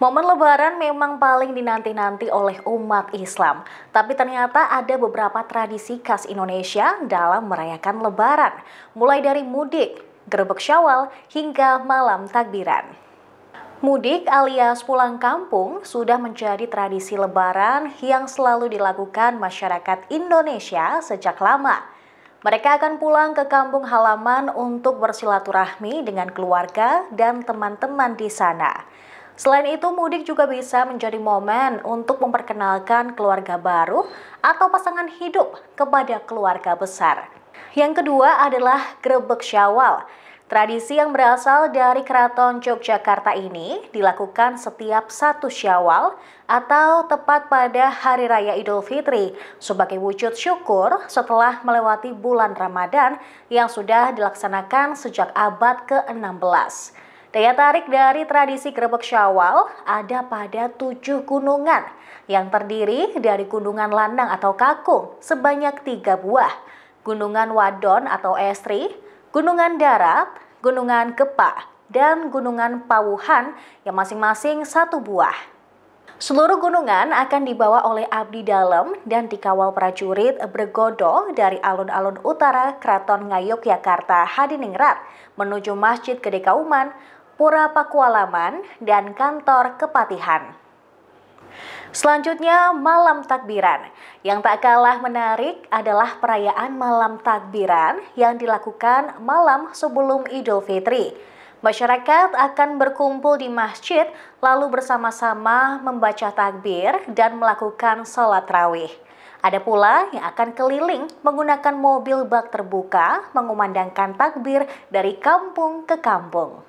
Momen lebaran memang paling dinanti-nanti oleh umat Islam. Tapi ternyata ada beberapa tradisi khas Indonesia dalam merayakan lebaran. Mulai dari mudik, gerbek syawal, hingga malam takbiran. Mudik alias pulang kampung sudah menjadi tradisi lebaran yang selalu dilakukan masyarakat Indonesia sejak lama. Mereka akan pulang ke kampung halaman untuk bersilaturahmi dengan keluarga dan teman-teman di sana. Selain itu, mudik juga bisa menjadi momen untuk memperkenalkan keluarga baru atau pasangan hidup kepada keluarga besar. Yang kedua adalah grebek syawal. Tradisi yang berasal dari Keraton Yogyakarta ini dilakukan setiap satu Syawal atau tepat pada Hari Raya Idul Fitri sebagai wujud syukur setelah melewati bulan Ramadan yang sudah dilaksanakan sejak abad ke-16. Daya tarik dari tradisi grebek syawal ada pada tujuh gunungan yang terdiri dari gunungan Landang atau kakung sebanyak tiga buah, gunungan wadon atau estri, gunungan darat, gunungan gepa, dan gunungan pawuhan yang masing-masing satu buah. Seluruh gunungan akan dibawa oleh abdi dalam dan dikawal prajurit bergodo dari alun-alun utara Keraton Ngayogyakarta Hadiningrat menuju Masjid Gede Kauman Pura Pakualaman dan kantor Kepatihan. Selanjutnya malam takbiran. Yang tak kalah menarik adalah perayaan malam takbiran yang dilakukan malam sebelum Idul Fitri. Masyarakat akan berkumpul di masjid lalu bersama-sama membaca takbir dan melakukan sholat rawih. Ada pula yang akan keliling menggunakan mobil bak terbuka mengumandangkan takbir dari kampung ke kampung.